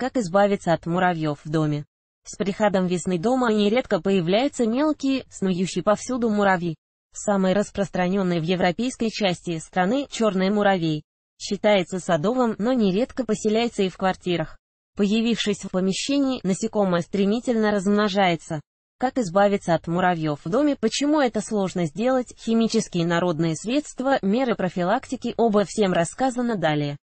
Как избавиться от муравьев в доме? С приходом весны дома нередко появляются мелкие, снующие повсюду муравьи. Самый распространенный в европейской части страны черный муравей. Считается садовым, но нередко поселяется и в квартирах. Появившись в помещении, насекомое стремительно размножается. Как избавиться от муравьев в доме, почему это сложно сделать, химические народные средства, меры профилактики, оба всем рассказано далее.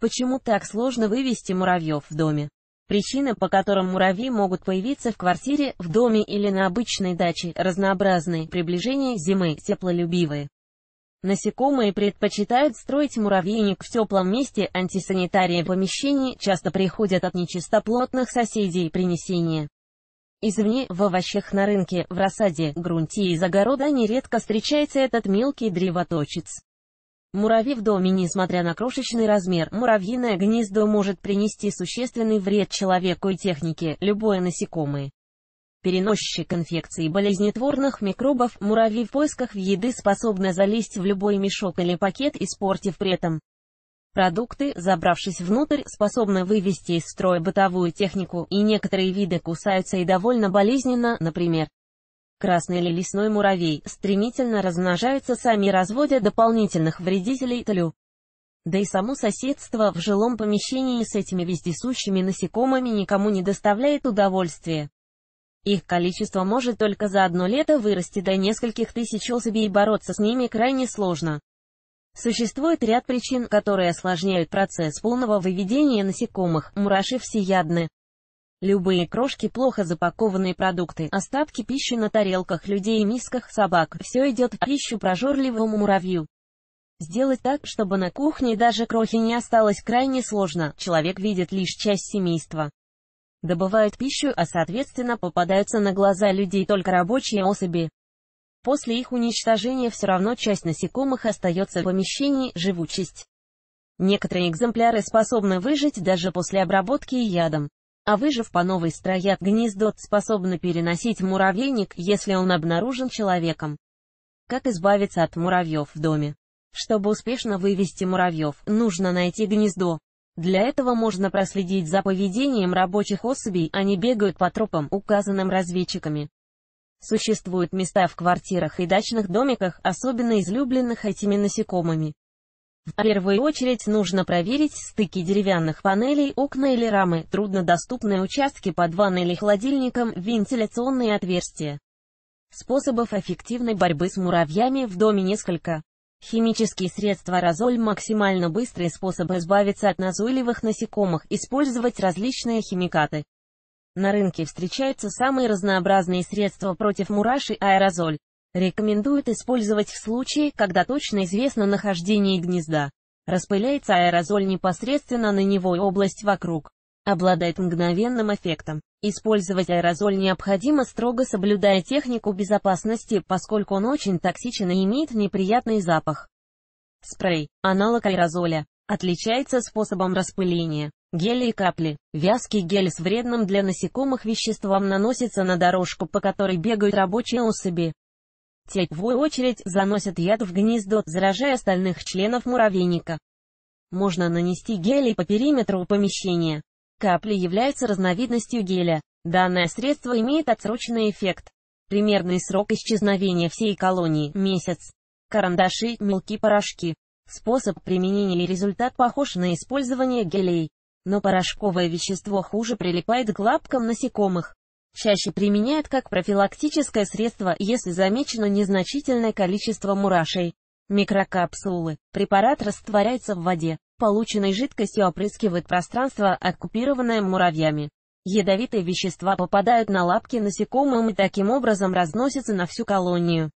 Почему так сложно вывести муравьев в доме? Причины, по которым муравьи могут появиться в квартире, в доме или на обычной даче, разнообразны, приближение зимы, теплолюбивые. Насекомые предпочитают строить муравейник в теплом месте, антисанитария помещений часто приходят от нечистоплотных соседей принесения. Извне, в овощах на рынке, в рассаде, грунте и из огорода нередко встречается этот мелкий древоточец. Муравьи в доме, несмотря на крошечный размер, муравьиное гнездо может принести существенный вред человеку и технике, любое насекомое. Переносчик инфекций болезнетворных микробов, муравьи в поисках еды способны залезть в любой мешок или пакет, испортив при этом Продукты, забравшись внутрь, способны вывести из строя бытовую технику, и некоторые виды кусаются и довольно болезненно, например, Красный или лесной муравей стремительно размножаются сами, разводя дополнительных вредителей тлю. Да и само соседство в жилом помещении с этими вездесущими насекомыми никому не доставляет удовольствия. Их количество может только за одно лето вырасти до нескольких тысяч особей и бороться с ними крайне сложно. Существует ряд причин, которые осложняют процесс полного выведения насекомых, мураши всеядны. Любые крошки, плохо запакованные продукты, остатки пищи на тарелках людей и мисках собак – все идет в пищу прожорливому муравью. Сделать так, чтобы на кухне даже крохи не осталось крайне сложно, человек видит лишь часть семейства. Добывают пищу, а соответственно попадаются на глаза людей только рабочие особи. После их уничтожения все равно часть насекомых остается в помещении, живучесть. Некоторые экземпляры способны выжить даже после обработки ядом а выжив по новой строят гнездо, способны переносить муравейник, если он обнаружен человеком. Как избавиться от муравьев в доме? Чтобы успешно вывести муравьев, нужно найти гнездо. Для этого можно проследить за поведением рабочих особей, они бегают по тропам, указанным разведчиками. Существуют места в квартирах и дачных домиках, особенно излюбленных этими насекомыми. В первую очередь нужно проверить стыки деревянных панелей, окна или рамы, труднодоступные участки под ванной или холодильником, вентиляционные отверстия. Способов эффективной борьбы с муравьями в доме несколько. Химические средства аэрозоль – максимально быстрый способ избавиться от назойливых насекомых, использовать различные химикаты. На рынке встречаются самые разнообразные средства против мураши аэрозоль. Рекомендуют использовать в случае, когда точно известно нахождение гнезда. Распыляется аэрозоль непосредственно на него и область вокруг. Обладает мгновенным эффектом. Использовать аэрозоль необходимо строго соблюдая технику безопасности, поскольку он очень токсичен и имеет неприятный запах. Спрей, аналог аэрозоля, отличается способом распыления. Гели и капли. Вязкий гель с вредным для насекомых веществом наносится на дорожку, по которой бегают рабочие особи. Те, в очередь, заносят яд в гнездо, заражая остальных членов муравейника. Можно нанести гелий по периметру помещения. Капли являются разновидностью геля. Данное средство имеет отсроченный эффект. Примерный срок исчезновения всей колонии – месяц. Карандаши, мелкие порошки. Способ применения и результат похож на использование гелей. Но порошковое вещество хуже прилипает к лапкам насекомых чаще применяют как профилактическое средство, если замечено незначительное количество мурашей. Микрокапсулы. Препарат растворяется в воде. Полученной жидкостью опрыскивает пространство, оккупированное муравьями. Ядовитые вещества попадают на лапки насекомым и таким образом разносятся на всю колонию.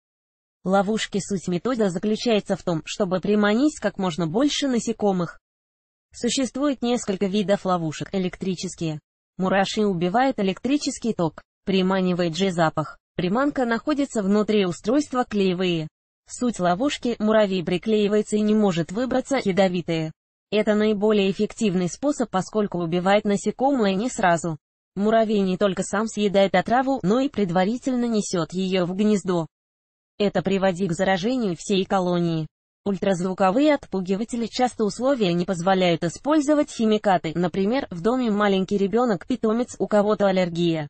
Ловушки суть метода заключается в том, чтобы приманить как можно больше насекомых. Существует несколько видов ловушек, электрические, Мураши убивает электрический ток, приманивает же запах. Приманка находится внутри устройства клеевые. Суть ловушки – муравей приклеивается и не может выбраться ядовитые. Это наиболее эффективный способ, поскольку убивает насекомое не сразу. Муравей не только сам съедает отраву, но и предварительно несет ее в гнездо. Это приводит к заражению всей колонии. Ультразвуковые отпугиватели часто условия не позволяют использовать химикаты, например, в доме маленький ребенок, питомец, у кого-то аллергия.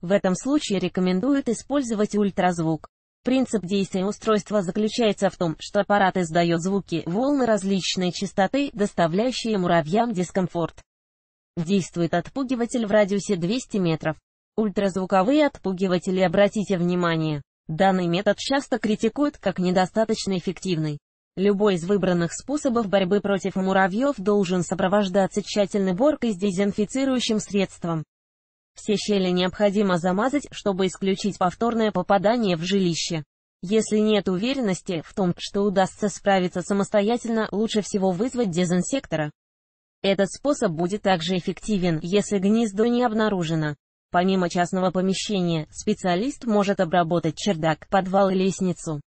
В этом случае рекомендуют использовать ультразвук. Принцип действия устройства заключается в том, что аппарат издает звуки, волны различной частоты, доставляющие муравьям дискомфорт. Действует отпугиватель в радиусе 200 метров. Ультразвуковые отпугиватели обратите внимание. Данный метод часто критикуют как недостаточно эффективный. Любой из выбранных способов борьбы против муравьев должен сопровождаться тщательной боркой с дезинфицирующим средством. Все щели необходимо замазать, чтобы исключить повторное попадание в жилище. Если нет уверенности в том, что удастся справиться самостоятельно, лучше всего вызвать дезинсектора. Этот способ будет также эффективен, если гнездо не обнаружено. Помимо частного помещения, специалист может обработать чердак, подвал и лестницу.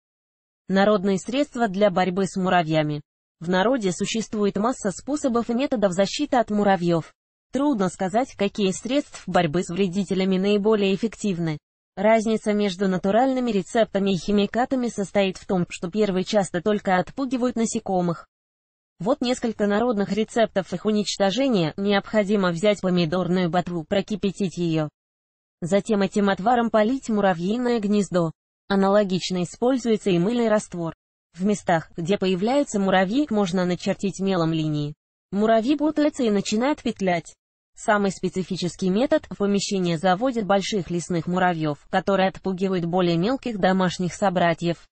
Народные средства для борьбы с муравьями. В народе существует масса способов и методов защиты от муравьев. Трудно сказать, какие средств борьбы с вредителями наиболее эффективны. Разница между натуральными рецептами и химикатами состоит в том, что первые часто только отпугивают насекомых. Вот несколько народных рецептов их уничтожения, необходимо взять помидорную ботву, прокипятить ее. Затем этим отваром полить муравьиное гнездо. Аналогично используется и мыльный раствор. В местах, где появляются муравьи, можно начертить мелом линии. Муравьи путаются и начинают петлять. Самый специфический метод помещение заводят больших лесных муравьев, которые отпугивают более мелких домашних собратьев.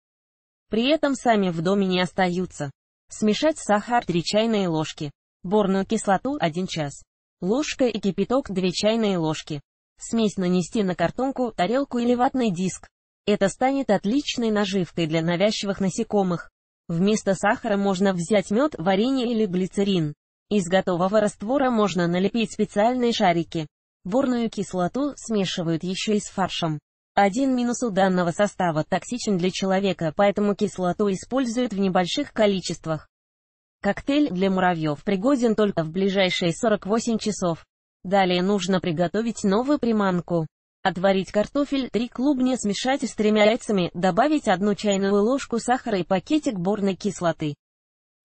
При этом сами в доме не остаются. Смешать сахар 3 чайные ложки. Борную кислоту 1 час. Ложка и кипяток 2 чайные ложки. Смесь нанести на картонку, тарелку или ватный диск. Это станет отличной наживкой для навязчивых насекомых. Вместо сахара можно взять мед, варенье или глицерин. Из готового раствора можно налепить специальные шарики. Борную кислоту смешивают еще и с фаршем. Один минус у данного состава токсичен для человека, поэтому кислоту используют в небольших количествах. Коктейль для муравьев пригоден только в ближайшие 48 часов. Далее нужно приготовить новую приманку. Отварить картофель, три клубня смешать с тремя яйцами, добавить одну чайную ложку сахара и пакетик борной кислоты.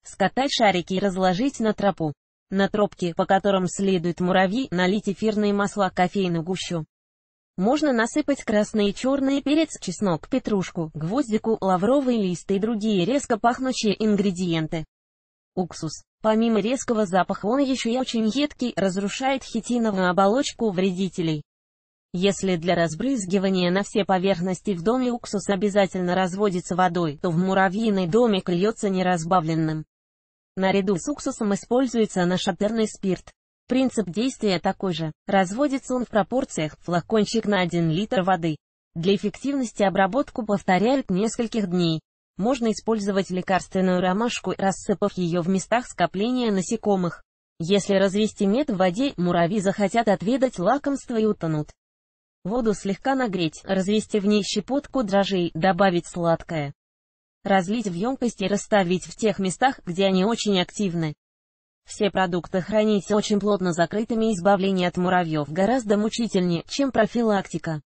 Скатать шарики и разложить на тропу. На тропке, по которым следуют муравьи, налить эфирные масла, кофейную гущу. Можно насыпать красный и черный перец, чеснок, петрушку, гвоздику, лавровые листы и другие резко пахнущие ингредиенты. Уксус. Помимо резкого запаха он еще и очень едкий, разрушает хитиновую оболочку вредителей. Если для разбрызгивания на все поверхности в доме уксус обязательно разводится водой, то в муравьиный домик льется неразбавленным. Наряду с уксусом используется нашатырный спирт. Принцип действия такой же. Разводится он в пропорциях флакончик на 1 литр воды. Для эффективности обработку повторяют нескольких дней. Можно использовать лекарственную ромашку, рассыпав ее в местах скопления насекомых. Если развести мед в воде, муравьи захотят отведать лакомство и утонут. Воду слегка нагреть, развести в ней щепотку дрожжей, добавить сладкое. Разлить в емкости и расставить в тех местах, где они очень активны. Все продукты хранить очень плотно закрытыми, избавление от муравьев гораздо мучительнее, чем профилактика.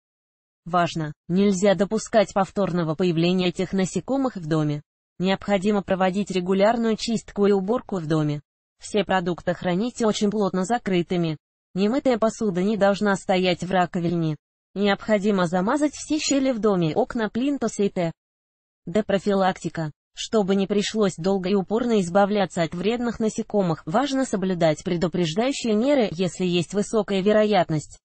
Важно, нельзя допускать повторного появления этих насекомых в доме. Необходимо проводить регулярную чистку и уборку в доме. Все продукты храните очень плотно закрытыми. Немытая посуда не должна стоять в раковине. Необходимо замазать все щели в доме, окна, плинтусы и т. Д. Профилактика. Чтобы не пришлось долго и упорно избавляться от вредных насекомых, важно соблюдать предупреждающие меры, если есть высокая вероятность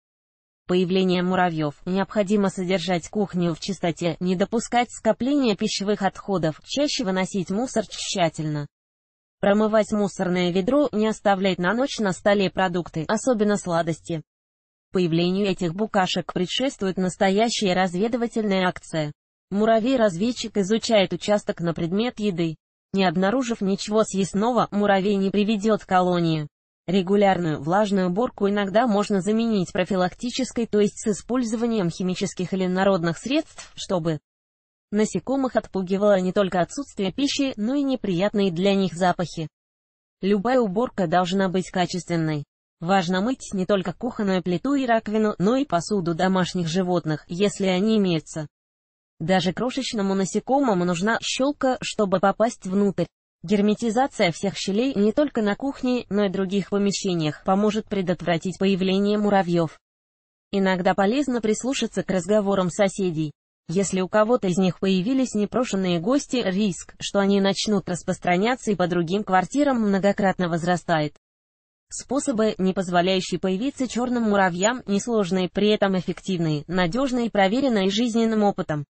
появления муравьев. Необходимо содержать кухню в чистоте, не допускать скопления пищевых отходов, чаще выносить мусор тщательно. Промывать мусорное ведро, не оставлять на ночь на столе продукты, особенно сладости. Появлению этих букашек предшествует настоящая разведывательная акция. Муравей-разведчик изучает участок на предмет еды. Не обнаружив ничего съестного, муравей не приведет в колонии. Регулярную влажную уборку иногда можно заменить профилактической, то есть с использованием химических или народных средств, чтобы насекомых отпугивало не только отсутствие пищи, но и неприятные для них запахи. Любая уборка должна быть качественной. Важно мыть не только кухонную плиту и раковину, но и посуду домашних животных, если они имеются. Даже крошечному насекомому нужна щелка, чтобы попасть внутрь. Герметизация всех щелей не только на кухне, но и других помещениях поможет предотвратить появление муравьев. Иногда полезно прислушаться к разговорам соседей. Если у кого-то из них появились непрошенные гости, риск, что они начнут распространяться и по другим квартирам многократно возрастает. Способы, не позволяющие появиться черным муравьям, несложные, при этом эффективные, надежные и проверенные жизненным опытом.